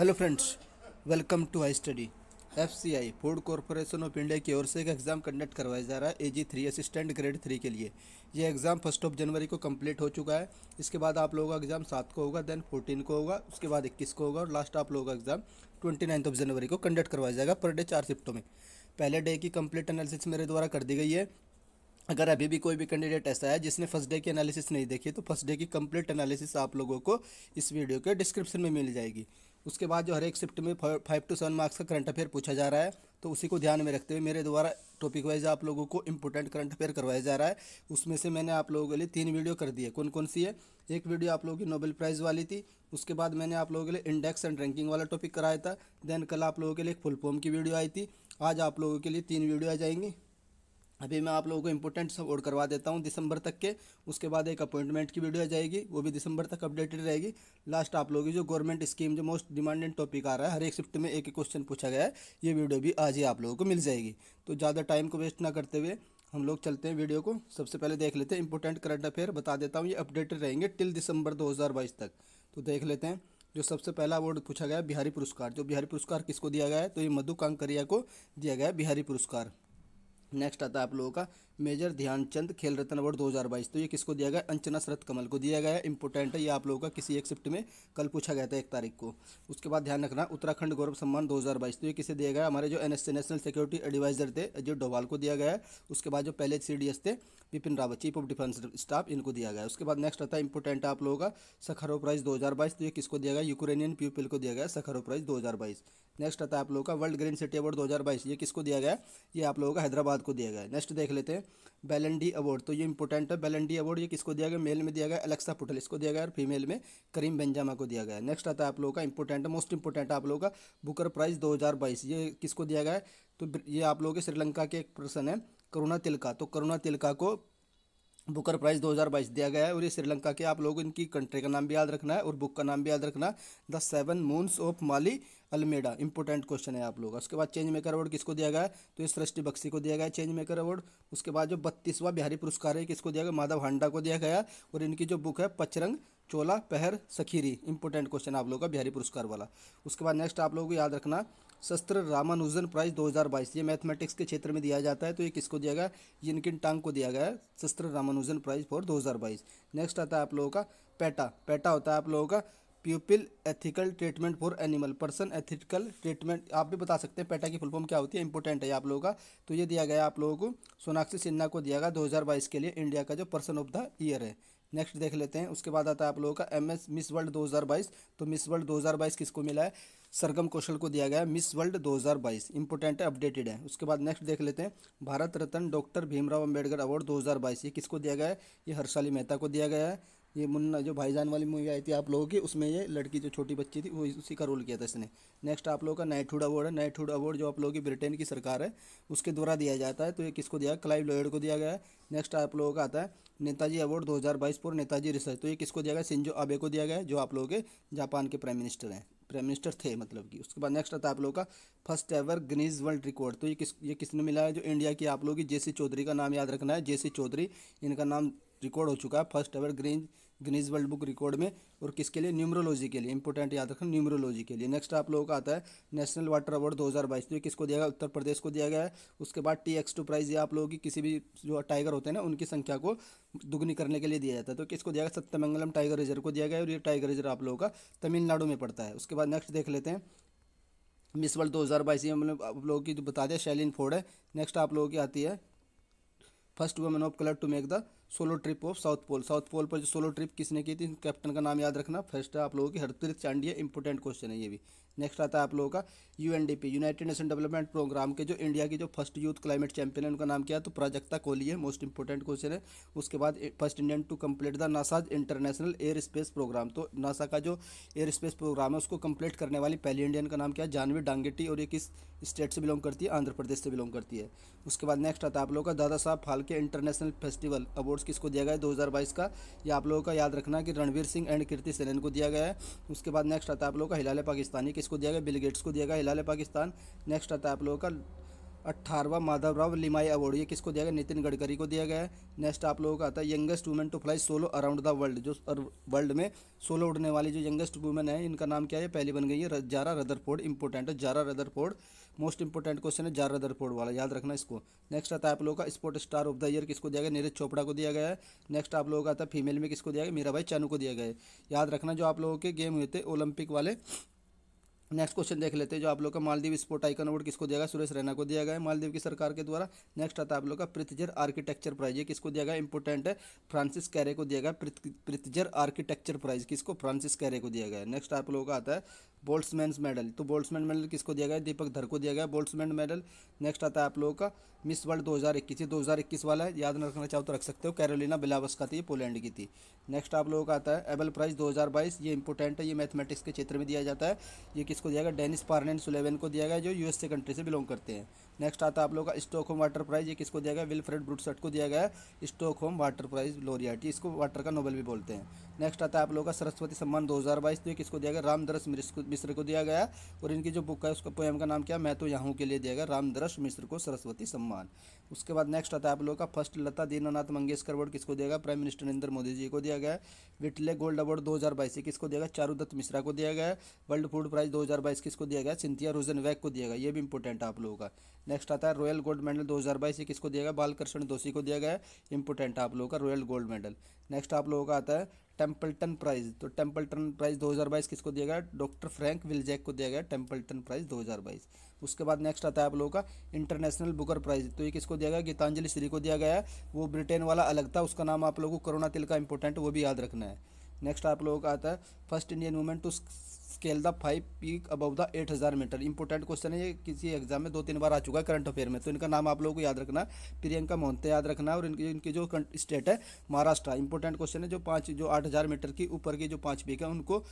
hello friends welcome to I study F C I food corporation of India की ओर से एक exam conduct करवाया जा रहा है A G three assistant grade three के लिए यह एग्ज़ाम फर्स्ट ऑफ जनवरी को कंप्लीट हो चुका है इसके बाद आप लोगों का एग्ज़ाम सात को होगा देन फोर्टीन को होगा उसके बाद इक्कीस को होगा और लास्ट आप लोगों का exam twenty ninth of January को कंडक्ट करवाया जाएगा पर डे चार शिफ्टों में पहले डे की कम्प्लीट एनालिसिस मेरे द्वारा कर दी गई है अगर अभी भी कोई भी कैंडिडेट ऐसा है जिसने फर्स्ट डे की एनालिसिस नहीं देखी तो फर्स्ट डे की कंप्लीट एनालिसिस आप लोगों को इस वीडियो के डिस्क्रिप्शन में मिल जाएगी उसके बाद जो हर एक शिफ्ट में फाइव टू सेवन मार्क्स का करंट अफेयर पूछा जा रहा है तो उसी को ध्यान में रखते हुए मेरे द्वारा टॉपिक वाइज आप लोगों को इंपॉर्टेंट करंट अफेयर करवाया जा रहा है उसमें से मैंने आप लोगों के लिए तीन वीडियो कर दी है कौन कौन सी है एक वीडियो आप लोगों की नोबेल प्राइज़ वाली थी उसके बाद मैंने आप लोगों के लिए इंडेक्स एंड रैंकिंग वाला टॉपिक कराया था देन कल आप लोगों के लिए एक फुल फॉर्म की वीडियो आई थी आज आप लोगों के लिए तीन वीडियो आ जाएंगी अभी मैं आप लोगों को इम्पोर्टेंट सब और करवा देता हूँ दिसंबर तक के उसके बाद एक अपॉइंटमेंट की वीडियो आ जाएगी वो भी दिसंबर तक अपडेटेड रहेगी लास्ट आप लोगों की जो गवर्नमेंट स्कीम जो मोस्ट डिमांडेड टॉपिक आ रहा है हर एक शिफ्ट में एक एक क्वेश्चन पूछा गया है ये वीडियो भी आज ही आप लोगों को मिल जाएगी तो ज़्यादा टाइम को वेस्ट ना करते हुए हम लोग चलते हैं वीडियो को सबसे पहले देख लेते हैं इंपॉर्टेंट करंट अफेयर बता देता हूँ ये अपडेटेड रहेंगे टिल दिसंबर दो तक तो देख लेते हैं जो सबसे पहला अवार्ड पूछा गया बिहारी पुरस्कार जो बिहारी पुरस्कार किसको दिया गया है तो ये मधु कांकरिया को दिया गया बिहारी पुरस्कार नेक्स्ट आता है आप लोगों का मेजर ध्यानचंद खेल रत्न अवार्ड 2022 तो ये किसको दिया गया अंचना शरत कमल को दिया गया इंपोर्टेंट है ये आप लोगों का किसी एक शिफ्ट में कल पूछा गया था एक तारीख को उसके बाद ध्यान रखना उत्तराखंड गौरव सम्मान 2022 तो ये किसे दिया गया हमारे जो एन नेशनल सिक्योरिटी एडवाइजर थे अजय डोवाल को दिया गया उसके बाद जो पहले सी थे Vipin Rawat chief of defence staff इनको दिया गया उसके बाद नेक्स्ट आता है इंपॉर्टेंट आप लोगों का सखरो प्राइज दो तो ये किसको दिया गया यूक्रेनियन पीपल को दिया गया सखरो प्राइज दो नेक्स्ट आता है आप लोगों का वर्ल्ड ग्रीन सिटी अवार्ड 2022 ये किसको दिया गया ये आप लोगों का हैदराबाद को दिया गया नेक्स्ट देख लेते हैं बैलेंडी अवार्ड तो ये इंपॉर्टेंट है बैलेंडी अवार्ड ये किसको दिया गया मेल में दिया गया अलेक्सा पुटल इसको दिया गया और फीमेल में करीम बेंजामा को दिया गया नेक्स्ट आता है आप लोगों का इंपॉर्टेंट मोस्ट इंपॉर्टेंट आप लोगों का बुकर प्राइज दो ये किसको दिया गया तो ये आप लोगों के श्रीलंका के एक पर्सन है करुणा तिलका तो करुणा तिलका को बुकर प्राइज 2022 दिया गया है और ये श्रीलंका के आप लोगों इनकी कंट्री का नाम भी याद रखना है और बुक का नाम भी याद रखना the seven moons of Maali Almeida important question है आप लोग उसके बाद चेंज मेकर अवार्ड किसको दिया गया है तो इस सृष्टि बक्सी को दिया गया चेंज मेकर अवार्ड उसके बाद जो बत्तीसवा बिहारी पुरस्कार है किसको दिया गया माधव हांडा को दिया गया और इनकी जो बुक है पचरंग चोला पहर सखीरी इंपॉर्टेंट क्वेश्चन आप लोग का बिहारी पुरस्कार वाला उसके बाद नेक्स्ट आप लोगों को याद रखना शस्त्र रामानुजन प्राइज 2022 ये मैथमेटिक्स के क्षेत्र में दिया जाता है तो ये किसको दिया गया यिनकिन टांग को दिया गया है शस्त्र रामानुजन प्राइज फॉर 2022 नेक्स्ट आता है आप लोगों का पेटा पेटा होता है आप लोगों का people ethical treatment for animal person ethical treatment आप भी बता सकते हैं पेटा की फुलफॉर्म क्या होती है इंपॉर्टेंट है आप लोगों का तो ये दिया गया आप लोगों को सोनाक्षी सिन्हा को दिया गया दो के लिए इंडिया का जो पर्सन ऑफ द ईयर है नेक्स्ट देख लेते हैं उसके बाद आता है आप लोगों का एम एस मिस वर्ल्ड 2022 तो मिस वर्ल्ड 2022 किसको मिला है सरगम कौशल को दिया गया है मिस वर्ल्ड 2022 इंपोर्टेंट है अपडेटेड है उसके बाद नेक्स्ट देख लेते हैं भारत रत्न डॉक्टर भीमराव अंबेडकर अवार्ड 2022 ये किसको दिया गया है ये हर्षाली मेहता को दिया गया है ये मुन्ना जो भाईजान वाली मूवी आई थी आप लोगों की उसमें ये लड़की जो छोटी बच्ची थी वो उसी का रोल किया था इसने नेक्स्ट आप लोगों का नाइटहुड अवार्ड है नाइटहुड अवार्ड जो आप लोगों की ब्रिटेन की सरकार है उसके द्वारा दिया जाता है तो ये किसको दिया क्लाइव लॉयड को दिया गया है नेक्स्ट आप लोगों का आता है नेताजी अवार्ड दो फॉर नेताजी रिसर्च तो ये किसको दिया गया सिंजो आबे को दिया गया जो आप लोगों के जापान के प्राइम मिनिस्टर हैं प्राइम मिनिस्टर थे मतलब कि उसके बाद नेक्स्ट आता है आप लोगों का first ever Guinness world record तो ये किस ये किसने मिला है जो इंडिया की आप लोगों की जेसी चौधरी का नाम याद रखना है जेसी चौधरी इनका नाम रिकॉर्ड हो चुका है first ever green Guinness world book record में और किसके लिए न्यूमरोलॉजी के लिए इंपॉर्टेंट याद रखना न्यूमरोलॉजी के लिए नेक्स्ट आप लोगों का आता है नेशनल वाटर अवार्ड 2022 तो ये किसको दिया गया उत्तर प्रदेश को दिया गया है उसके बाद टी एक्स टू प्राइज ये आप लोगों की किसी भी जो टाइगर होते हैं ना उनकी संख्या को दुगनी करने के लिए दिया जाता है तो किसको दिया गया सत्यमंगलम टाइगर रिजर्व को दिया गया और ये टाइगर रिजर्व आप लोगों का तमिलनाडु में पड़ता है उसके बाद नेक्स्ट देख लेते हैं मिस वर्ल्ड दो हज़ार बाईस ये मतलब आप लोगों की जो तो बता दें शैलिन फोर्ड है नेक्स्ट आप लोगों की आती है first women of colour to make the solo trip of south pole south pole पर जो सोलो ट्रिप किसने की थी कैप्टन का नाम याद रखना फर्स्ट है आप लोगों की हरप्रीत चांडिया इंपॉर्टेंट क्वेश्चन है ये भी नेक्स्ट आता है आप लोगों का U united nation development programme के जो इंडिया की जो फर्स्ट यूथ क्लाइमेट चैंपियन है उनका नाम क्या है तो प्राजक्ता कोहली है मोस्ट इंपॉर्टेंट क्वेश्चन है उसके बाद first Indian to complete the NASA's international air space programme तो नासा का जो एयर स्पेस प्रोग्राम है उसको कंप्लीट करने वाली पहली इंडियन का नाम क्या है जानवी डांगेटी और ये किस स्टेट से बिलोंग करती है आंध्र प्रदेश से बिलोंग करती है उसके बाद नेक्स्ट आता है आप लोगों का दादा साहब फालके इंटरनेशनल फेस्टिवल अवार्ड्स किसको दिया गया है 2022 का ये आप लोगों का याद रखना कि रणवीर सिंह एंड कीर्ति सेनन को दिया गया है उसके बाद नेक्स्ट आता है आप लोगों का हिलाले पाकिस्तानी किस किसको दिया गया बिल गेट्स को दिया गया हिलाल पाकिस्तान नेक्स्ट आता है आप लोगों का अट्ठारहवा माधवराव लिमाई अवार्ड ये किसको दिया गया नितिन गडकरी को दिया गया है नेक्स्ट आप लोगों का आता है youngest women to fly solo around the world जो वर्ल्ड में सोलो उड़ने वाली जो यंगेस्ट वुमेन है इनका नाम क्या है पहली बन गई है जारा रदरफोर्ड इंपोर्टेंट है Zara Rutherford most important question है जारा रदरफोर्ड वाला याद रखना इसको नेक्स्ट आता है आप लोगों का sport star of the year किसको दिया गया नीरज चोपड़ा को दिया गया है नेक्स्ट आप लोगों का आता है फीमेल में किसको दिया गया मीरा भाई चानू को दिया गया याद रखना जो आप लोगों के गेम हुए थे ओलंपिक वाले नेक्स्ट क्वेश्चन देख लेते हैं जो आप लोग का मालदीव स्पोर्ट आइकन अवार्ड किसको दिया गया सुरेश रैना को दिया गया मालदीव की सरकार के द्वारा नेक्स्ट आता है आप लोग का पृथ्जर आर्किटेक्चर प्राइज ये किसको दिया गया इंपोर्टेंट है फ्रांसिस कैरे को दिया गया पृथ्जर आर्किटेक्चर प्राइज किसको फ्रांसिस कैरे को दिया गया नेक्स्ट आप लोगों का आता है बोल्ट्समैन मेडल तो बोल्ट्समैन मेडल किसको दिया गया दीपक धर को दिया गया बोल्ट्समैन मेडल नेक्स्ट आता है आप लोगों का मिस वर्ल्ड दो ये इक्कीस वाला है याद रखना चाहो तो रख सकते हो कैरोलिना बिलावस का थी पोलैंड की थी नेक्स्ट आप लोगों का आता है एबल प्राइज बाईस ये इंपोर्टेंट है ये मैथमेटिक्स के क्षेत्र में दिया जाता है ये किस को दिया गया डेनिस पार्नेन सुलेवन को दिया गया जो यूएसए कंट्री से बिलोंग करते हैं नेक्स्ट आता है आप लोग का स्टॉक होम वाटर प्राइज ये किसको दिया गया विलफ्रेड ब्रूटसट को दिया गया है स्टॉक होम वाटर प्राइज लोरिया इसको वाटर का नोबेल भी बोलते हैं नेक्स्ट आता है आप लोग का सरस्वती सम्मान दो हज़ार बाईस तो किसको दिया गया रामदरस मिश्र को दिया गया और इनकी जो बुक है उसका पोएम का नाम क्या मैं तो यहाँ के लिए दिया गया रामदरस मिश्र को सरस्वती सम्मान उसके बाद नेक्स्ट आता है आप लोग का फर्स्ट लता दीनानाथ मंगेशकर अवार्ड किसको दिया गया प्राइम मिनिस्टर नरेंद्र मोदी जी को दिया गया विटले गोल्ड अवार्ड दो हज़ार बाईस किसको दिया गया चारूदत्त मिश्रा को दिया गया वर्ल्ड फूड प्राइज दो हज़ार बाईस किसको दिया गया सिंथिया रोजन वैक को दिया गया ये भी इंपॉर्टेंट आप लोगों का नेक्स्ट आता है रॉयल गोल्ड मेडल दो हज़ार बाईस ये किसको दिया गया बालकृष्ण दोषी को दिया गया है इंपोर्टेंट आप लोगों का रॉयल गोल्ड मेडल नेक्स्ट आप लोगों का आता है टेम्पल्टन प्राइज तो टेम्पल्टन प्राइज 2022 किसको दिया गया डॉक्टर फ्रैंक विलजैक को दिया गया टेम्पल्टन प्राइज 2022 उसके बाद नेक्स्ट आता है आप लोगों का इंटरनेशनल बुकर प्राइज तो ये किसको दिया गया गीतांजलि श्री को दिया गया वो ब्रिटेन वाला अलग था उसका नाम आप लोगों को करोना तिल का इंपोर्टेंट वो भी याद रखना है नेक्स्ट आप लोगों का आता है first Indian women to scale the five peak above the eight हज़ार मीटर इंपॉर्टेंट क्वेश्चन है ये किसी एग्जाम में दो तीन बार आ चुका है करंट अफेयर में तो इनका नाम आप लोगों को याद रखना प्रियंका मोहनते याद रखना और इनकी इनकी जो स्टेट है महाराष्ट्र इंपॉर्टेंट क्वेश्चन है जो पाँच जो आठ हज़ार मीटर की ऊपर की जो पाँच पीक है उनको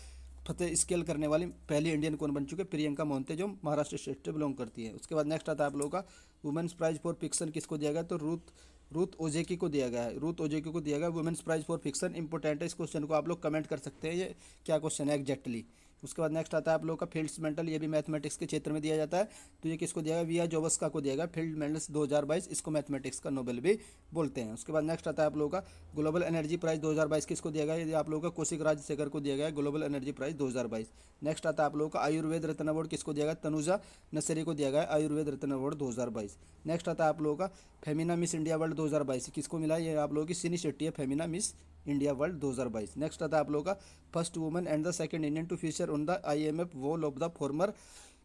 फतेह स्केल करने वाली पहली इंडियन कौन बन चुके प्रियंका मोहनते जो महाराष्ट्र स्टेट से बिलोंग करती है उसके बाद नेक्स्ट आता है आप लोगों का वुमेंस प्राइज फॉर फिक्सन किसको दिया गया तो रूथ रूथ ओजेकी को दिया गया है रूथ ओजेकी को दिया गया women's prize for fiction important है इस क्वेश्चन को आप लोग कमेंट कर सकते हैं ये क्या क्वेश्चन है एग्जैक्टली उसके बाद नेक्स्ट आता है आप लोग का फील्ड्स मेंटल ये भी मैथमेटिक्स के क्षेत्र में दिया जाता है तो ये किसको दिया गया वी आर जोबस्का को दिया गया फील्ड मेंटल्स 2022 इसको मैथमेटिक्स का नोबेल भी बोलते हैं उसके बाद नेक्स्ट आता है आप लोग का ग्लोबल एनर्जी प्राइज दो किसको दिया गया ये आप लोग का कौशिक राजशेखर को दिया गया ग्लोबल एनर्जी प्राइज दो नेक्स्ट आता है आप लोग का आयुर्वेद रत्न अवार्ड किसको दिया गया तनुजा नसरी को दिया गया आयुर्वेद रत्न अवार्ड दो नेक्स्ट आता है आप लोगों का फेमिना मिस इंडिया वर्ल्ड दो किसको मिला ये आप लोगों की सीनी शेट्टी है Femina miss India world 2022 next आता है आप लोगों का first women and the second Indian to feature on the IMF wall of the former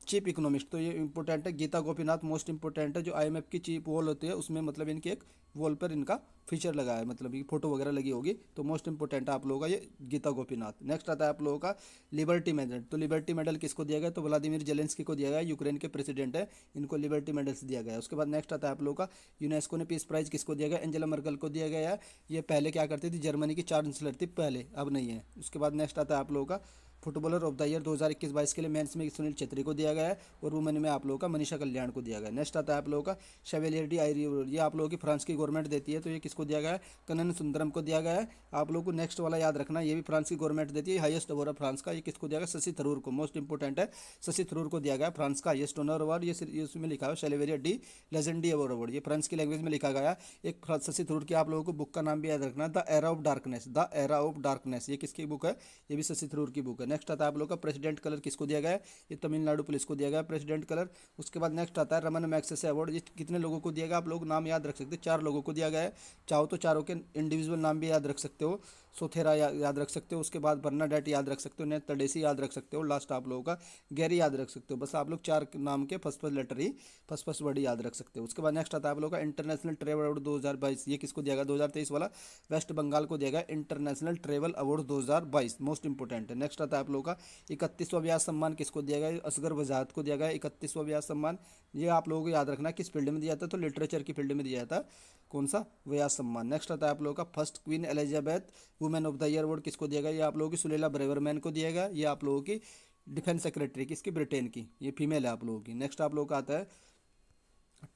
chief economist तो ये इंपॉर्टेंट है गीता गोपीनाथ मोस्ट इंपॉर्टेंट है जो आई की चीफ वॉल होती है उसमें मतलब इनके एक वॉल पर इनका फीचर लगा है मतलब ये फोटो वगैरह लगी होगी तो मोस्ट इंपॉर्टेंट है आप लोगों का ये गीता गोपीनाथ नेक्स्ट आता है आप लोगों का लिबर्टी मेडल तो लिबर्टी मेडल किसको दिया गया तो व्लादिमिर जेलेंसकी को दिया गया यूक्रेन के प्रेसिडेंट है इनको लिबर्टी मेडल दिया गया उसके बाद नेक्स्ट आता है आप लोगों का यूनेस्को ने पीस प्राइज किसको दिया गया एंजेला मर्कल को दिया गया ये पहले क्या करती थी जर्मनी की चांसलर थी पहले अब नहीं है उसके बाद नेक्स्ट आता है आप लोगों का फुटबॉलर ऑफ द ईयर 2021-22 के लिए मेंस में सुनील छेत्री को दिया गया है और वुमेन में आप लोगों का मनीषा कल्याण को दिया गया है नेक्स्ट आता है आप लोगों का शेवेलियर डी आई ये आप लोगों की फ्रांस की गवर्नमेंट देती है तो ये किसको दिया गया है कनन सुंदरम को दिया गया है आप लोगों को नेक्स्ट वाला याद रखना ये भी फ्रांस की गवर्नमेंट देती है हाइस्ट ओवर फ्रांस का ये किसको दिया गया शशि थरूर को मोस्ट इंपॉर्टेंट है शशि थरूर को दिया गया फ्रांस का हाइएस्ट ओनर अवार्ड ये इसमें लिखा हुआ शेलेवेरिया डी लेजेंडी अवार्ड अवार्ड ये फ्रांस की लैंग्वेज में लिखा गया एक शशि थरूर की आप लोगों को बुक का नाम भी याद रखना the era of darkness the era of darkness ये किसकी बुक है ये भी शशि थरूर की बुक है नेक्स्ट आता है आप लोग का प्रेसिडेंट कलर किसको दिया गया है ये तमिलनाडु पुलिस को दिया गया प्रेसिडेंट कलर उसके बाद नेक्स्ट आता है रमन मैक्सेस अवार्ड कितने लोगों को दिया गया आप लोग नाम याद रख सकते हो चार लोगों को दिया गया है चाहो तो चारों के इंडिविजुअल नाम भी याद रख सकते हो सोथेरा या, याद रख सकते हो उसके बाद बर्ना डेट याद रख सकते हो नेट तडेसी याद रख सकते हो लास्ट आप लोगों का गैरी याद रख सकते हो बस आप लोग चार नाम के फर्स्ट फर्स्ट लेटर ही फर्स्ट फर्स्ट वर्ड याद रख सकते हो उसके बाद नेक्स्ट आता है आप लोग का इंटरनेशनल ट्रेवल अवार्ड दो हज़ार बाईस ये किसको दिया गया दो हज़ार तेईस वाला वेस्ट बंगाल को दिया गया इंटरनेशनल ट्रेवल अवार्ड दो हज़ार मोस्ट इंपॉर्टेंट है नेक्स्ट आता है आप लोग का इकतीसवा व्यास सम्मान किसको दिया गया असगर वजाहत को दिया गया इकतीसवा व्यास सम्मान ये आप लोगों को याद रखना किस फील्ड में दिया जाता है तो लिटरेचर की फील्ड में दिया जाता है कौन सा व्यास सम्मान नेक्स्ट आता है आप लोगों का first queen Elizabeth women of the year award किसको दिया गया ये आप लोगों की सुलेला ब्रेवरमैन को दिया गया ये आप लोगों की डिफेंस सेक्रेटरी किसकी ब्रिटेन की ये फीमेल है आप लोगों की नेक्स्ट आप लोगों का आता है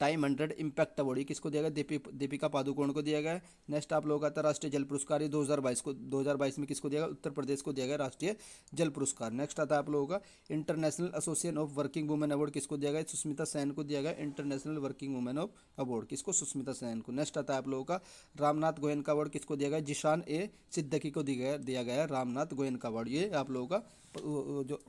टाइम हंड्रेड इम्पैक्ट अवार्ड ये किसको दिया गया दीपी दीपिका पादुकोण को दिया गया नेक्स्ट आप लोगों का था राष्ट्रीय जल पुरस्कार ये 2022 को 2022 में किसको दिया गया उत्तर प्रदेश को दिया गया राष्ट्रीय जल पुरस्कार नेक्स्ट आता है आप लोगों का international association of working women award किसको दिया गया सुष्मिता सेन को दिया गया international working women of award किसको सुष्मिता सेन को नेक्स्ट आता है आप लोगों का रामनाथ गोयन का अवार्ड किसको दिया गया जिशान ए सिद्दकी को दिया दिया गया रामनाथ गोयन का अवार्ड ये आप लोगों का जो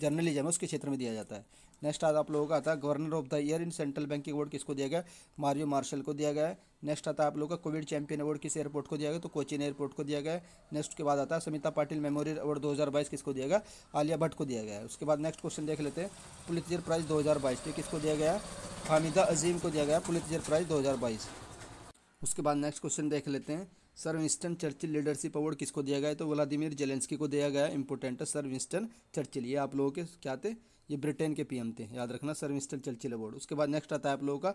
जर्नलिज्म है उसके क्षेत्र में दिया जाता है नेक्स्ट आता आप लोगों का आता है governor of the year in central की अवार्ड किसको दिया गया मारियो मार्शल को दिया गया नेक्स्ट आता है आप लोगों का कोविड चैंपियन अवार्ड किस एयरपोर्ट को दिया गया तो कोचिन एयरपोर्ट को दिया गया नेक्स्ट के बाद आता है समिता पाटिल मेमोरियल अवार्ड 2022 किसको दिया गया आलिया भट्ट को दिया गया उसके बाद नेक्स्ट क्वेश्चन देख लेते हैं पुलितजर प्राइज दो हज़ार किसको दिया गया हामिदा अजीम को दिया गया पुलितजर प्राइज दो उसके बाद नेक्स्ट क्वेश्चन देख लेते हैं sir Winston Churchill leadership award किसको दिया गया तो व्लादिमिर जेलेंस्की को दिया गया इंपोर्टेंट है सर विंस्टन चर्चिल ये आप लोगों के क्या थे ये ब्रिटेन के पीएम थे याद रखना सर मिस्टर चर्चिल अवार्ड उसके बाद नेक्स्ट आता है आप लोगों का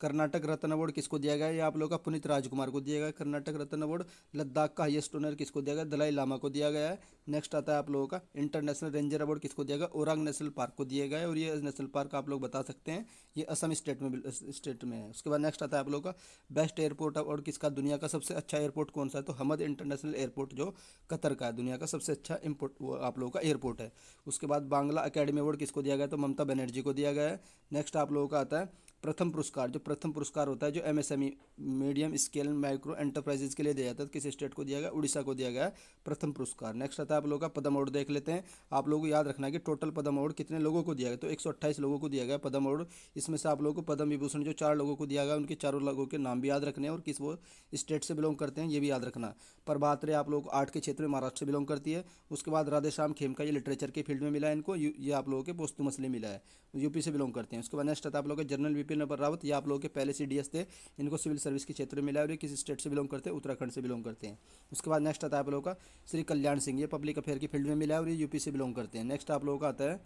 कर्नाटक रत्न अवार्ड किसको दिया गया है आप लोगों का पुनित राजकुमार को दिया गया कर्नाटक रत्न अवार्ड लद्दाख का हाईएस्ट ऑनर किसको दिया गया दलाई लामा को दिया गया है नेक्स्ट आता है आप लोगों का इंटरनेशनल रेंजर अवार्ड किसको दिया गया औरंग नेशनल पार्क को दिया गया और ये नेशनल पार्क आप लोग बता सकते हैं ये असम स्टेट में स्टेट में है उसके बाद नेक्स्ट आता है आप लोग का बेस्ट एयरपोर्ट अवार्ड किसका दुनिया का सबसे अच्छा एयरपोर्ट कौन सा है तो हमद इंटरनेशनल एयरपोर्ट जो कतर का है दुनिया का सबसे अच्छा इम्पोर्ट आप लोगों का एयरपोर्ट है उसके बाद बांग्ला अकेडमी अवार्ड किसको दिया गया तो ममता बनर्जी को दिया गया है नेक्स्ट आप लोगों का आता है प्रथम पुरस्कार जो प्रथम पुरस्कार होता है जो MSME medium scale micro enterprises के लिए दिया जाता है किस स्टेट को दिया गया उड़ीसा को दिया गया प्रथम पुरस्कार नेक्स्ट आता है आप लोगों का पदम अवार्ड देख लेते हैं आप लोगों को याद रखना कि टोटल पदम अवार्ड कितने लोगों को दिया गया तो एक लोगों को दिया गया पदम अवार्ड इसमें से आप लोगों को पदम विभूषण जो चार लोगों को दिया गया उनके चारों लोगों के नाम भी याद रखने और किस वो स्टेट से बिलोंग करते हैं ये भी याद रखना प्रभात रे आप लोग आर्ट के क्षेत्र में महाराष्ट्र से बिलोंग करती है उसके बाद राधेश्याम खेमका ये लिटरेचर के फील्ड में मिला है इनको ये आप लोगों के मसले मिला है यूपी से बिलोंग करते हैं उसके बाद नेक्स्ट आता है आप लोग का general VP Kapil number Rawat या आप लोगों के पहले सी थे इनको सिविल सर्विस के क्षेत्र में मिला और ये किस स्टेट से बिलोंग करते हैं उत्तराखंड से बिलोंग करते हैं उसके बाद नेक्स्ट आता है आप लोगों का श्री कल्याण सिंह ये पब्लिक अफेयर की फील्ड में मिला और ये यूपी से बिलोंग करते हैं नेक्स्ट आप लोगों का आता है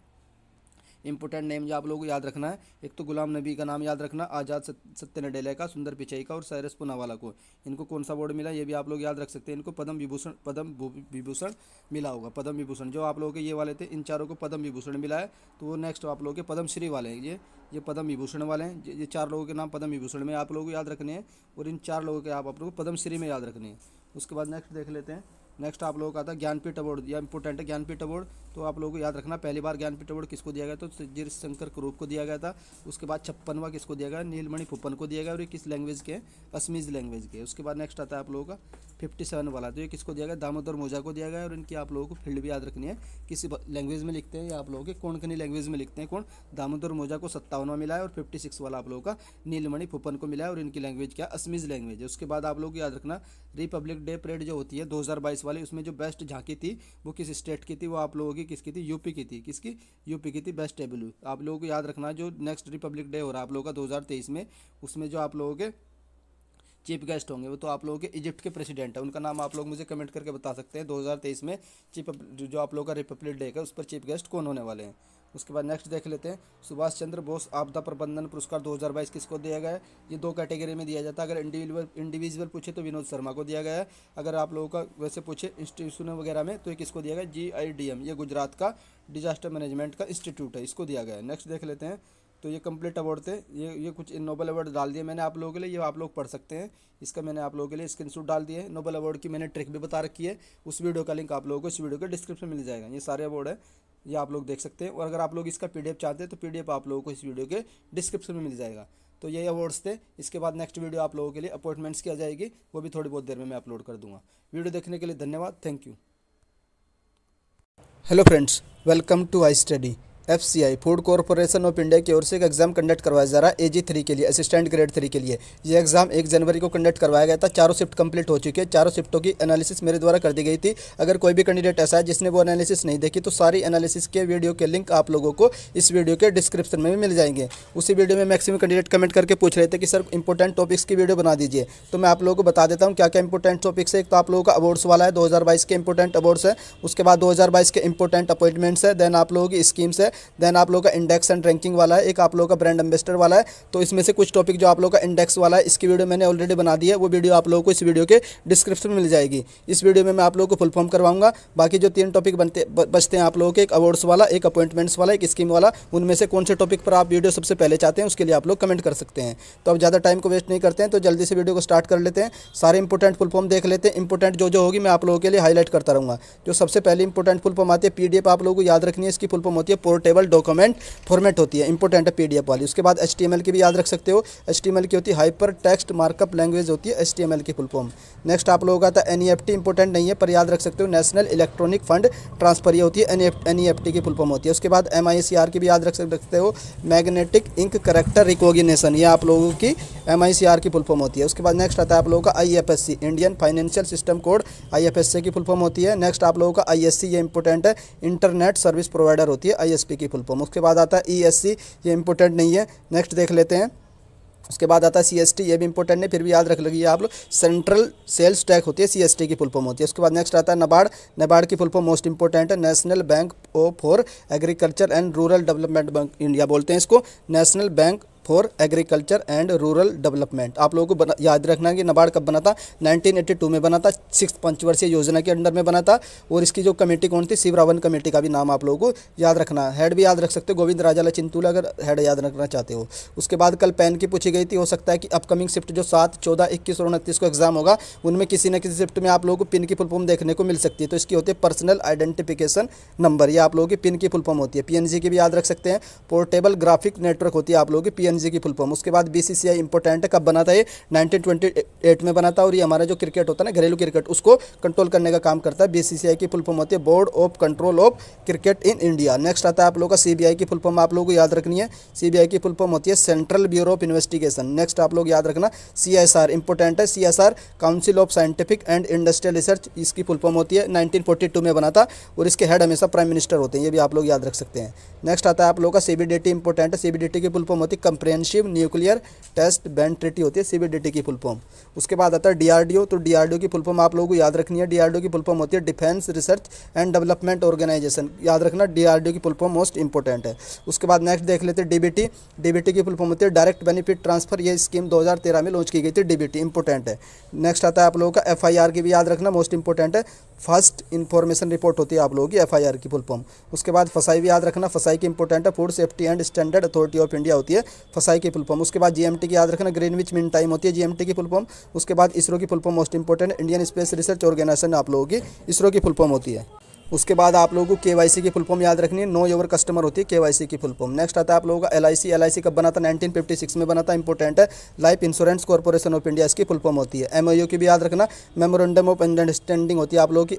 इम्पोर्टेंट नेम जो आप लोगों को याद रखना है एक तो गुलाम नबी का नाम याद रखना आज़ाद सत्य नडेला का सुंदर पिचई का और सैरस पुनावाला को इनको कौन सा अवार्ड मिला ये भी आप लोग याद रख सकते हैं इनको पद्म विभूषण पद्म विभूषण मिला होगा पद्म विभूषण जो आप लोगों के ये वाले थे इन चारों को पद्म विभूषण मिला है तो वो नेक्स्ट आप लोगों के पद्मश्री वाले हैं ये ये पद्म विभूषण वाले हैं ये चार लोगों के नाम पद्म विभूषण में आप लोगों को याद रखने हैं और इन चार लोगों के आप आप लोगों को पद्मश्री में याद रखने हैं उसके बाद नेक्स्ट देख लेते हैं नेक्स्ट आप लोगों का था ज्ञानपीठ अवार्ड दिया इंपॉर्टेंट है ज्ञानपीठ अवार्ड तो आप लोगों को याद रखना पहली बार ज्ञानपीठ अवार्ड किसको दिया गया तो जीर शंकर करूप को दिया गया था उसके बाद छप्पनवा किसको दिया गया नीलमणि फुप्पन को दिया गया और ये किस लैंग्वेज के असमीज लैंग्वेज के उसके बाद नेक्स्ट आता है आप लोगों का फिफ्टी सेवन वाला तो ये किसको दिया गया दामोदर मोजा को दिया गया और इनकी आप लोगों को फील्ड भी याद रखनी है किसी लैंग्वेज में लिखते हैं या आप लोगों के कौन कनी लैंग्वेज में लिखते हैं कौन दामोदर मोजा को सत्तावनवा मिला है और फिफ्टी सिक्स वाला आप लोगों का नीलमणि फुपन को मिला है और इनकी लैंग्वेज क्या असमीज लैंग्वेज है उसके बाद आप लोग याद रखना रिपब्लिक डे परेड जो होती है दो हज़ार बाईस वाली उसमें जो बेस्ट झांकी थी वो किस स्टेट की थी वो आप लोगों की किसकी थी यूपी की थी किसकी यूपी की थी बेस्ट टेबल आप लोगों को याद रखना जो नेक्स्ट रिपब्लिक डे हो रहा है आप लोगों का दो में उसमें जो आप लोगों के चीफ गेस्ट होंगे वो तो आप लोगों के इजिप्ट के प्रेसिडेंट है उनका नाम आप लोग मुझे कमेंट करके बता सकते हैं 2023 में चीफ जो आप लोगों का रिपब्लिक डे है उस पर चीफ गेस्ट कौन होने वाले हैं उसके बाद नेक्स्ट देख लेते हैं सुभाष चंद्र बोस आपदा प्रबंधन पुरस्कार 2022 किसको दिया गया है ये दो कैटेगरी में दिया जाता है अगर इंडिविजुअल इंडिविजुअल पूछे तो विनोद शर्मा को दिया गया है अगर आप लोगों का वैसे पूछे इंस्टीट्यूशन वगैरह में तो ये किसको दिया गया जी आई डी एम ये गुजरात का डिजास्टर मैनेजमेंट का इंस्टीट्यूट है इसको दिया गया नेक्स्ट देख लेते हैं तो ये कंप्लीट अवार्ड थे ये ये कुछ नोबल अवार्ड डाल दिए मैंने आप लोगों के लिए ये आप लोग पढ़ सकते हैं इसका मैंने आप लोगों के लिए स्क्रीनशॉट डाल दिए नोबल अवार्ड की मैंने ट्रिक भी बता रखी है उस वीडियो का लिंक आप लोगों को इस वीडियो के डिस्क्रिप्शन मिल जाएगा ये सारे अवार्ड है ये आप लोग देख सकते हैं और अगर आप लोग इसका पी चाहते हैं तो पी आप लोगों को इस वीडियो के डिस्क्रिप्शन में मिल जाएगा तो ये अवार्ड्स थे इसके बाद नेक्स्ट वीडियो आप लोगों के लिए अपॉइंटमेंट्स की आ जाएगी वो भी थोड़ी बहुत देर में मैं अपलोड कर दूंगा वीडियो देखने के लिए धन्यवाद thank you hello friends welcome to I study F C I food corporation of India की ओर से एक एग्जाम कंडक्ट करवाया जा रहा है ए जी थ्री के लिए असिस्टेंट ग्रेड थ्री के लिए यह एग्जाम एक जनवरी को कंडक्ट करवाया गया था चारों शिफ्ट कंप्लीट हो चुकी है चारों शिफ्टों की एनालिसिस मेरे द्वारा कर दी गई थी अगर कोई भी कैंडिडेट ऐसा है जिसने वो एनालिसिस नहीं देखी तो सारी एनालिसिस के वीडियो के लिंक आप लोगों को इस वीडियो के डिस्क्रिप्शन में भी मिल जाएंगे उसी वीडियो में मैक्सिमम कैंडिडेट कमेंट करके पूछ रहे थे कि सर इंपॉर्टेंट टॉपिक्स की वीडियो बना दीजिए तो मैं आप लोगों को बता देता हूँ क्या क्या इंपॉर्टेंट टॉपिक्स है एक तो आप लोगों का अवार्ड्स वाला है दो के इंपॉर्टेंट अवार्ड्स है उसके बाद दो के इंपॉर्टेंट अपॉइंटमेंट्स है देन आप लोगों की स्कीम्स है देन आप लोग का इंडेक्स एंड रैंकिंग वाला है एक आप लोग का ब्रांड एम्बेस्टर वाला है तो इसमें से कुछ टॉपिक जो आप लोग का इंडेक्स वाला है इसकी वीडियो मैंने ऑलरेडी बना दी है वो वीडियो आप लोगों को इस वीडियो के डिस्क्रिप्शन में मिल जाएगी इस वीडियो में मैं आप लोगों को फुल फॉर्म करवाऊंगा बाकी जो तीन टॉपिक बनते बचते हैं आप लोगों के एक अवार्ड्स वाला एक अपॉइंटमेंट्स वाला एक स्कीम वाला उनमें से कौन से टॉपिक पर आप वीडियो सबसे पहले चाहते हैं उसके लिए आप लोग कमेंट कर सकते हैं तो अब ज़्यादा टाइम को वेस्ट नहीं करते हैं तो जल्दी से वीडियो को स्टार्ट कर लेते हैं सारे इंपॉर्टेंट फुल फॉर्म देख लेते हैं इंपॉर्टेंट जो जो होगी मैं आप लोगों के लिए हाईलाइट करता रहूँगा जो सबसे पहले इंपॉर्टेंट फुल फॉर्म आती है पीडीएफ आप लोगों को याद रखनी है इसकी फुल फॉर्म होती है पोर्ट कंवर्टेबल डॉक्यूमेंट फॉर्मेट होती है इंपॉर्टेंट है पी वाली उसके बाद एच की भी याद रख सकते हो एच की होती है हाइपर टेक्स्ट मार्कअप लैंग्वेज होती है एच की फुल फॉर्म नेक्स्ट आप लोगों का था एन इंपॉर्टेंट नहीं है पर याद रख सकते हो नेशनल इलेक्ट्रॉनिक फंड ट्रांसफर ये होती है एन ई e e की फुल फॉर्म होती है उसके बाद एम की भी याद रख सकते हो मैग्नेटिक इंक करेक्टर रिकॉग्निशन ये आप लोगों की एम की फुल फॉर्म होती है उसके बाद नेक्स्ट आता है आप लोगों का I Indian financial system code I की फुल फॉर्म होती है नेक्स्ट आप लोगों का आई ये इंपॉर्टेंट है इंटरनेट सर्विस प्रोवाइडर होती है आई की फुल फॉर्म उसके बाद आता है ई e ये इंपॉर्टेंट नहीं है नेक्स्ट देख लेते हैं उसके बाद आता है सी ये भी इंपॉर्टेंट है फिर भी याद रख लगी आप लोग सेंट्रल सेल्स टैक्स होती है सीएसटी की फुल फॉर्म होती है उसके बाद नेक्स्ट आता है नबार्ड नबार्ड की फुल फॉर्म मोस्ट इंपॉर्टेंट है national bank of for agriculture and rural development bank India बोलते हैं इसको national bank for agriculture and rural development आप लोगों को याद रखना कि नबार्ड कब बना था 1982 में बना था सिक्स पंचवर्षीय योजना के अंडर में बना था और इसकी जो कमेटी कौन थी शिवरावन कमेटी का भी नाम आप लोगों को याद रखना हैड भी याद रख सकते हो गोविंद राजाला चिंतूला अगर हैड याद रखना चाहते हो उसके बाद कल पैन की पूछी गई थी हो सकता है कि अपकमिंग शिफ्ट जो सात चौदह इक्कीस और उनतीस को एग्जाम होगा उनमें किसी न किसी शिफ्ट में आप लोगों को पिन की फुलफॉर्म देखने को मिल सकती है तो इसकी होती है पर्सनल आइडेंटिफिकेशन नंबर ये आप लोगों की पिन की फुलफॉर्म होती है पी की भी याद रख सकते हैं पोर्टेबल ग्राफिक नेटवर्क होती है आप लोगों की पी एनजी की फुल फॉर्म उसके बाद बीसीसीआई इंपोर्टेंट कब बना था ये 1928 में बना था और ये हमारा जो क्रिकेट होता है ना घरेलू क्रिकेट उसको कंट्रोल करने का काम करता है बीसीसीआई की फुल फॉर्म होती है board of control of cricket in India next आता है आप लोगों का सीबीआई की फुल फॉर्म आप लोगों को याद रखनी है सीबीआई की फुल फॉर्म होती है central bureau of investigation next आप लोग याद रखना सी एस आर इंपोर्टेंट है C S R council of scientific and industrial research इसकी फुल फॉर्म होती है 1942 में बना था और इसके हेड हमेशा प्राइम मिनिस्टर होते हैं ये भी आप लोग याद रख सकते हैं नेक्स्ट आता है आप लोग का सीबीडीटी इंपोर्टेंट है सीबीडीटी की फुल फॉर्म होती है comprehensive nuclear test ban treaty होती है सीबीडीटी की फुल फॉर्म उसके बाद आता है डीआरडीओ तो डीआरडीओ की फुल फॉर्म आप लोगों को याद रखनी है डीआरडीओ की फुल फॉर्म होती है defence research and development organisation याद रखना डीआरडीओ की फुल फॉर्म मोस्ट इंपॉर्टेंट है उसके बाद नेक्स्ट देख लेते हैं डीबीटी डीबीटी की फुल फॉर्म होती है डायरेक्ट बेनिफिट ट्रांसफर ये स्कीम 2013 में लॉन्च की गई थी डीबीटी इंपॉर्टेंट है नेक्स्ट आता है आप लोगों का एफआईआर की भी याद रखना मोस्ट इंपॉर्टेंट है फर्स्ट इन्फॉर्मेशन रिपोर्ट होती है आप लोगों की एफआईआर की फुल फॉर्म उसके बाद फसाई भी याद रखना फसाई की इंपॉर्टेंट है food safety and standard authority of India होती है फसाई की फुलफॉर्म उसके बाद जीएमटी की याद रखना ग्रीनविच मिन टाइम होती है जीएमटी की फुलफॉर्म उसके बाद इसरो की full form most important Indian space research organisation आप लोगों की इसरो की फुलफॉर्म होती है उसके बाद आप लोगों को के की फुल फॉर्म याद रखनी है नो योर कस्टमर होती है के की फुल फॉर्म नेक्स्ट आता है आप लोगों का एल आई सी कब बना था 1956 में बना था इंपॉर्टेंट है life insurance corporation of India इसकी फुल फॉर्म होती है यू की भी याद रखना मेमोरेंडम ऑफ अंडरस्टैंडिंग होती है आप लोगों की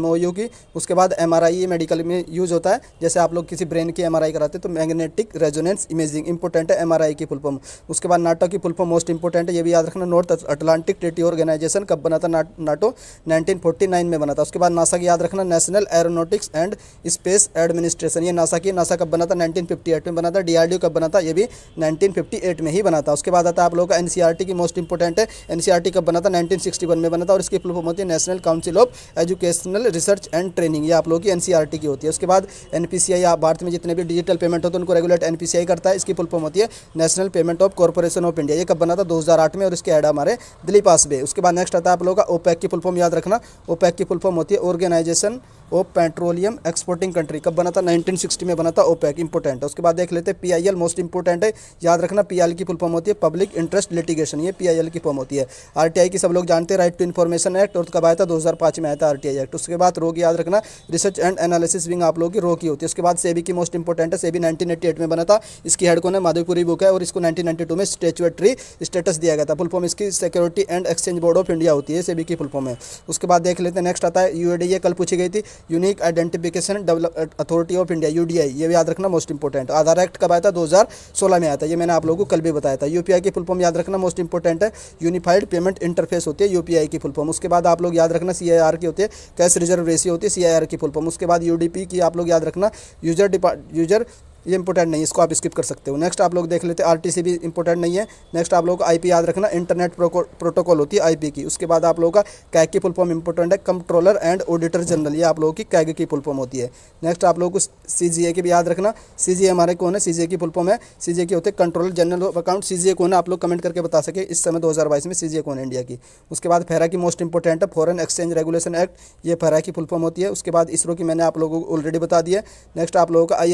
एम यू की उसके बाद एम मेडिकल में यूज होता है जैसे आप लोग किसी ब्रेन की एम कराते तो मैग्नेटिक रेजोनेंस इमेजिंग इंपॉर्टेंट है एम की फुल फॉर्म उसके बाद नाटो की फुल फॉर्म मोस्ट इंपॉर्टेंट है ये भी याद रखना नॉर्थ अटलांटिक ट्रेटी ऑर्गेनाइजेशन कब बना था नाटो नाइनटीन में बना था उसके बाद नासा की याद रखना national aeronautics and space administration ये नासा की नासा कब बना था 1958 में बना था डीआरडीओ कब बना था ये भी 1958 में ही बना था उसके बाद आता आप लोगों का एनसीईआरटी की मोस्ट इंपॉर्टेंट है एनसीईआरटी कब बना था नाइनटीन में बना था और इसकी फुल फॉर्म होती है national council of educational research and training ये आप लोगों की एनसीईआरटी की होती है उसके बाद एनपीसीआई भारत में जितने भी डिजिटल पेमेंट होते हैं उनको रेगुलेट एनपीसीआई करता है इसकी फुल फॉर्म होती है national payment of corporation of India ये कब बना था दो में और इसके एड हमारे दिलीप आसबे उसके बाद नेक्स्ट आता है आप लोगों का ओपैक की फुल फॉर्म याद रखना ओपैक की फुल फॉर्म होती है ऑर्गेनाइजेशन वो पेट्रोलियम एक्सपोर्टिंग कंट्री कब बना था 1960 में बना था ओपेक इंपोर्टेंट है उसके बाद देख लेते हैं पीआईएल मोस्ट इंपोर्टेंट है याद रखना पीआईएल की फुल फॉर्म होती है पब्लिक इंटरेस्ट लिटिगेशन ये पीआईएल की फॉर्म होती है आरटीआई की सब लोग जानते हैं राइट टू इन्फॉर्मेशन एक्ट और कब आया था 2005 में आया था आरटीआई एक्ट उसके बाद रोग याद रखना रिसर्च एंड एनालिसिस विंग आप लोगों की रो की होती है उसके बाद सेबी की मोस्ट इंपॉर्टेंट है सेबी 1988 में बना था इसकी हेड कौन है माधवपुरी बुक है और इसको 1992 में स्टेचुएटरी स्टेटस दिया गया था फुल फॉर्म इसकी security and exchange board of India होती है सेबी की फुल फॉर्म है उसके बाद देख लेते हैं नेक्स्ट आता है यूएडीए कल पूछी गई थी unique identification develop authority of India U ये भी याद रखना मोस्ट इंपॉर्टेंट आधार एक्ट कब आया था 2016 में आया था ये मैंने आप लोगों को कल भी बताया था यूपीआई की फुलफॉर्म याद रखना मोस्ट इंपॉर्टेंट है यूनिफाइड पेमेंट इंटरफेस होती है यूपीआई की फुलफॉर्म उसके बाद आप लोग याद रखना सी की होती है कैश रिजर्व रेसी होती है सी की फुलफॉर्म उसके बाद यू की आप लोग याद रखना यूजर यूजर ये इंपॉर्टेंट नहीं है इसको आप स्किप कर सकते हो नेक्स्ट आप लोग देख लेते आर टी भी इंपॉर्टेंट नहीं है नेक्स्ट आप लोग को आई याद रखना इंटरनेट प्रोटोकॉल होती है आईपी की उसके बाद आप लोगों का कैग की फुल फॉर्म इंपॉर्टेंट है कंट्रोलर एंड ऑडिटर जनरल ये आप लोगों की कैग की फुल फॉर्म होती है नेक्स्ट आप लोग को सी की भी याद रखना सी हमारे कौन है सी की फुल फॉर्म है सी जी होते हैं controller general of account C कौन है आप लोग कमेंट करके बता सके इस समय दो में सी कौन है इंडिया की उसके बाद फेरा की मोस्ट इंपॉर्टेंट है फॉरन एक्सचेंज रेगुलेशन एक्ट ये फेरा की फुल फॉर्म होती है उसके बाद इसरो की मैंने आप लोगों को ऑलरेडी बता दिया है नेक्स्ट आप लोगों का आई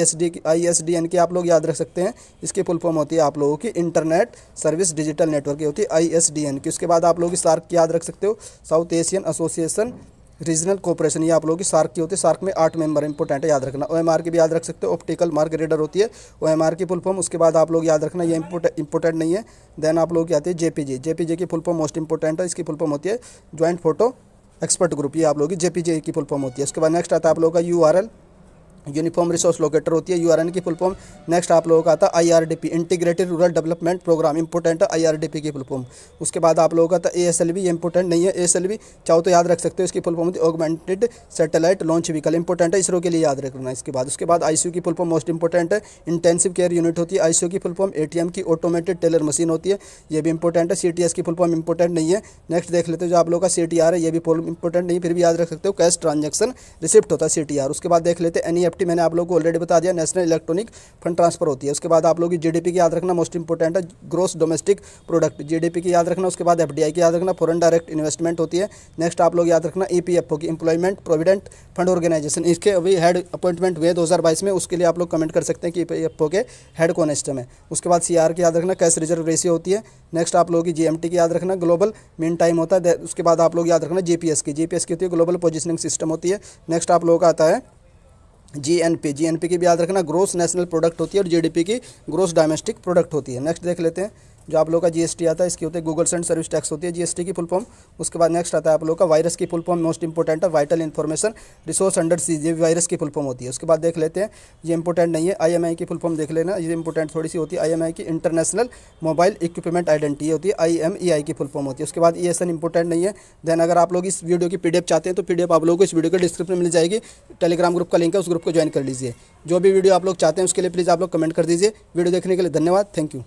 एस एस के आप लोग याद रख सकते हैं इसकी फुल फॉर्म होती है आप लोगों की इंटरनेट सर्विस डिजिटल नेटवर्क की होती है आई एस की उसके बाद आप लोग सार्क याद रख सकते हो south asian association regional cooperation ये आप लोगों की सार्क की होती है सार्क में आठ मेंबर इंपॉर्टेंट है याद रखना ओएमआर की भी याद रख सकते हो ऑप्टिकल मार्क रीडर होती है ओएमआर की फुल फॉर्म उसके बाद आप लोग याद रखना ये इंपॉर्टेंट नहीं है देन आप लोग की आती है जेपीजी जेपीजी की फुल फॉर्म मोस्ट इंपॉर्टेंट है इसकी फुल फॉर्म होती है ज्वाइंट फोटो एक्सपर्ट ग्रुप ये आप लोगों की जेपीजे की फुल फॉर्म होती है उसके बाद नेक्स्ट आता है आप लोगों का यू यूनिफॉर्म रिसोर्स लोकेटर होती है यूआरएन की फुल फॉर्म नेक्स्ट आप लोगों का आता है IRDP integrated rural development programme important है आईआरडीपी की फुल फॉर्म उसके बाद आप लोगों का था एल ये इंपोर्टेंट नहीं है एएसएलवी चाहो तो याद रख सकते हो इसकी फुल फॉर्म होती है augmented satellite launch vehicle important है इसरो के लिए याद रखना इसके बाद उसके बाद आईसीयू की फुल फॉर्म मोस्ट इंपोर्टेंट है इंटेंसिव केयर यूनिट होती है आईसीयू की फुल फॉर्म एम की ऑटोमेटेड टेलर मशीन होती है ये भी इंपॉर्टेंट है एस की फुल फॉर्म इंपोर्टेंट नहीं है नेक्स्ट देख लेते हो जो आप लोग का सी है ये भी फॉर्म इंपोर्टेंट नहीं फिर भी याद रख सकते हो कैश ट्रांजेक्शन रिसिप्ट होता है आर उसके बाद देख लेते हैं एफ एनईएफटी मैंने आप लोग को ऑलरेडी बता दिया नेशनल इलेक्ट्रॉनिक फंड ट्रांसफर होती है उसके बाद आप लोग की जीडीपी की याद रखना मोस्ट इंपॉर्टेंट है ग्रोस डोमेस्टिक प्रोडक्ट जीडीपी की याद रखना उसके बाद एफडीआई की याद रखना फॉरन डायरेक्ट इन्वेस्टमेंट होती है नेक्स्ट आप लोग याद रखना ई e की इंप्लॉयमेंट प्रोविडेंट फंड ऑर्गेनाइजेशन इसके अभी हेड अपॉइंटमेंट हुए दो में उसके लिए आप लोग कमेंट कर सकते हैं कि ई e के हेड कौन सिस्टम है उसके बाद सीआर की याद रखना कैश रिजर्व रेसी होती है नेक्स्ट आप लोगों की जी की याद रखना ग्लोबल मेन टाइम होता है उसके बाद आप लोग याद रखना जीपीएस की जीपीएस की होती है ग्लोबल पोजिशनिंग सिस्टम होती है नेक्स्ट आप लोगों का आता है G N P G N P की भी याद रखना ग्रोस नेशनल प्रोडक्ट होती है और जी डी पी की ग्रोस डोमेस्टिक प्रोडक्ट होती है नेक्स्ट देख लेते हैं जो आप लोग का जीएसटी आता है इसकी होती है गूगल सेंड सर्विस टैक्स होती है जीएसटी की फुल फॉर्म उसके बाद नेक्स्ट आता है आप लोग का वायरस की फुल फॉर्म मोस्ट इंपॉर्टेंट है vital information resource under seize ये वायरस की फुल फॉर्म होती है उसके बाद देख लेते हैं ये इंपॉर्टेंट नहीं है आई की फुल फॉर्म देख लेना ये इंपॉर्टेंट थोड़ी सी होती है आई की इंटरनेशनल मोबाइल इक्विपमेंट आइडेंटिटी होती है आई e की फुल फॉर्म होती है उसके बाद ई एस नहीं है देन अगर आप लोग इस वीडियो की पीडीएफ चाहते हैं तो पीडीएफ आप लोग को इस वीडियो के डिस्क्रिप्शन में मिल जाएगी टेलीग्राम ग्रुप का लिंक है उस ग्रुप को ज्वाइन कर लीजिए जो भी वीडियो आप लोग चाहते हैं उसके लिए प्लीज़ आप लोग कमेंट कर दीजिए वीडियो देखने के लिए धन्यवाद थैंक यू